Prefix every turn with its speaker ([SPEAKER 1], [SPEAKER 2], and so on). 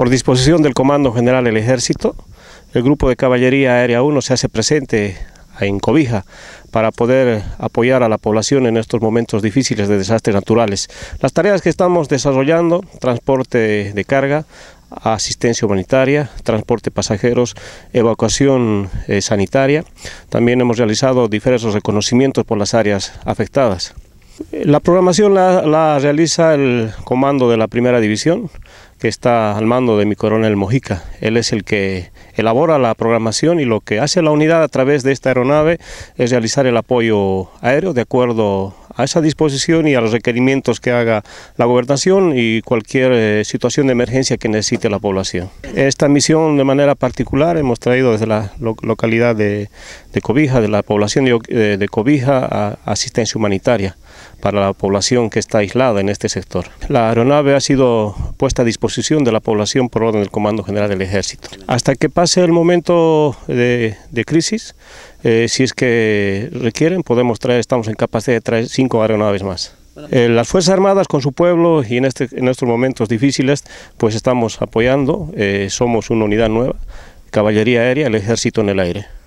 [SPEAKER 1] Por disposición del Comando General del Ejército, el Grupo de Caballería Aérea 1 se hace presente en Cobija para poder apoyar a la población en estos momentos difíciles de desastres naturales. Las tareas que estamos desarrollando, transporte de carga, asistencia humanitaria, transporte pasajeros, evacuación eh, sanitaria. También hemos realizado diversos reconocimientos por las áreas afectadas. La programación la, realiza el comando de la primera división, que está al mando de mi coronel Mojica. Él es el que elabora la programación y lo que hace la unidad a través de esta aeronave es realizar el apoyo aéreo de acuerdo a esa disposición y a los requerimientos que haga la gobernación y cualquier eh, situación de emergencia que necesite la población. Esta misión de manera particular hemos traído desde la localidad de, Cobija, de la población de, eh, Cobija, asistencia humanitaria para la población que está aislada en este sector. La aeronave ha sido puesta a disposición de la población por orden del Comando General del Ejército. Hasta que pase el momento de, crisis, eh, si es que requieren, podemos traer, estamos en capacidad de traer cinco aeronaves más. Eh, las Fuerzas Armadas con su pueblo y en, este, en estos momentos difíciles, pues estamos apoyando, eh, somos una unidad nueva, caballería aérea, el ejército en el aire.